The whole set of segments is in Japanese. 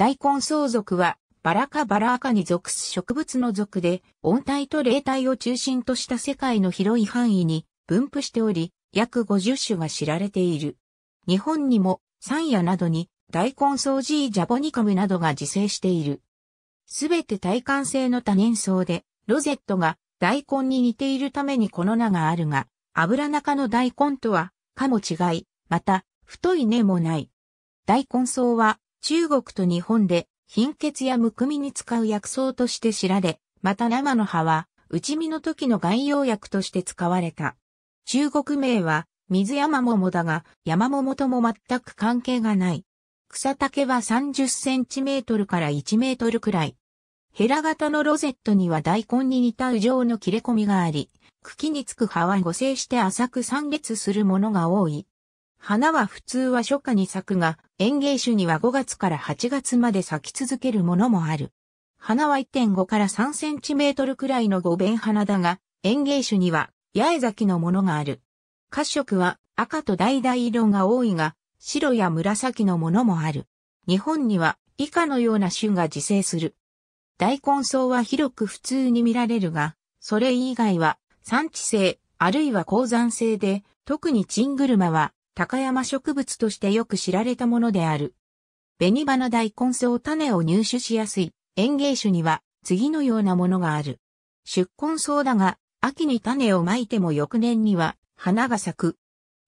大根草属は、バラカバラカに属す植物の属で、温帯と冷帯を中心とした世界の広い範囲に分布しており、約50種が知られている。日本にも、山野などに、大根草 G ジャボニカムなどが自生している。すべて耐寒性の多年草で、ロゼットが大根に似ているためにこの名があるが、油中の大根とは、かも違い、また、太い根もない。大根草は、中国と日本で貧血やむくみに使う薬草として知られ、また生の葉は内身の時の外用薬として使われた。中国名は水山桃だが山桃とも全く関係がない。草丈は30センチメートルから1メートルくらい。ヘラ型のロゼットには大根に似た羽状の切れ込みがあり、茎につく葉は互生して浅く散裂するものが多い。花は普通は初夏に咲くが、園芸種には5月から8月まで咲き続けるものもある。花は1.5から3センチメートルくらいの五弁花だが、園芸種には八重咲きのものがある。褐色は赤と橙色が多いが、白や紫のものもある。日本には以下のような種が自生する。大根草は広く普通に見られるが、それ以外は産地性あるいは鉱山性で、特にチングルマは高山植物としてよく知られたものである。紅花大根草種を入手しやすい園芸種には次のようなものがある。出根草だが、秋に種をまいても翌年には花が咲く。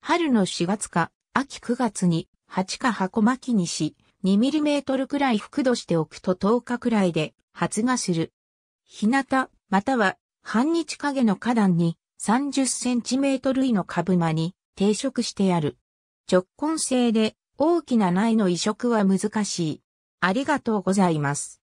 春の4月か秋9月に鉢か箱巻きにし、2mm くらい覆土しておくと10日くらいで発芽する。日向、または半日陰の花壇に 30cm 類の株間に定食してある。直根性で大きな苗の移植は難しい。ありがとうございます。